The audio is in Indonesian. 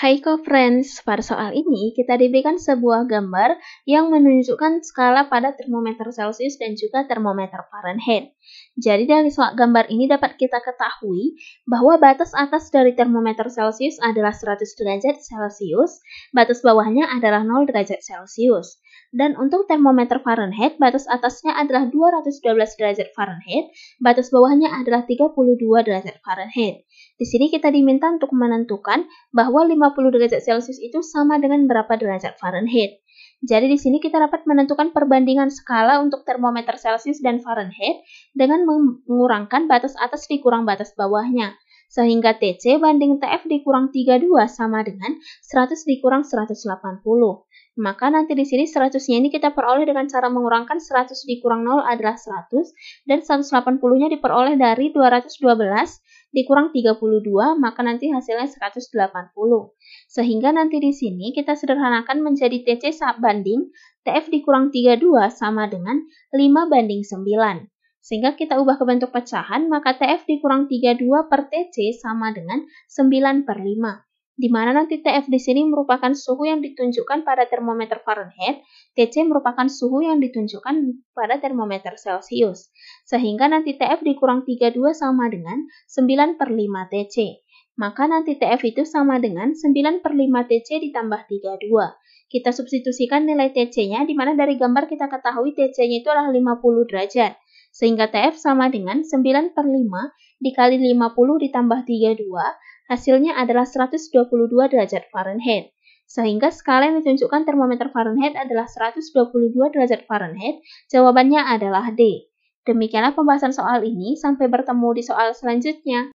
Hai co friends, pada soal ini kita diberikan sebuah gambar yang menunjukkan skala pada termometer Celsius dan juga termometer Fahrenheit. Jadi dari soal gambar ini dapat kita ketahui bahwa batas atas dari termometer Celsius adalah 100 derajat Celsius, batas bawahnya adalah 0 derajat Celsius. Dan untuk termometer Fahrenheit, batas atasnya adalah 212 derajat Fahrenheit, batas bawahnya adalah 32 derajat Fahrenheit. Di sini kita diminta untuk menentukan bahwa 5 50 derajat Celcius itu sama dengan berapa derajat Fahrenheit. Jadi di sini kita dapat menentukan perbandingan skala untuk termometer Celcius dan Fahrenheit dengan mengurangkan batas atas dikurang batas bawahnya. Sehingga TC banding TF dikurang 32 sama dengan 100 dikurang 180. Maka nanti di sini 100-nya ini kita peroleh dengan cara mengurangkan 100 dikurang 0 adalah 100 dan 180-nya diperoleh dari 212 dikurang 32 maka nanti hasilnya 180. Sehingga nanti di sini kita sederhanakan menjadi TC saat banding TF dikurang 32 sama dengan 5 banding 9. Sehingga kita ubah ke bentuk pecahan, maka TF dikurang 32 per TC sama dengan 9 per 5 di mana nanti TF di sini merupakan suhu yang ditunjukkan pada termometer Fahrenheit, TC merupakan suhu yang ditunjukkan pada termometer Celsius. Sehingga nanti TF dikurang 32 sama dengan 9 per 5 TC. Maka nanti TF itu sama dengan 9 per 5 TC ditambah 32. Kita substitusikan nilai TC-nya, di mana dari gambar kita ketahui TC-nya itu adalah 50 derajat. Sehingga TF sama dengan 9 per 5 dikali 50 ditambah 32, hasilnya adalah 122 derajat Fahrenheit. Sehingga skala yang ditunjukkan termometer Fahrenheit adalah 122 derajat Fahrenheit, jawabannya adalah D. Demikianlah pembahasan soal ini, sampai bertemu di soal selanjutnya.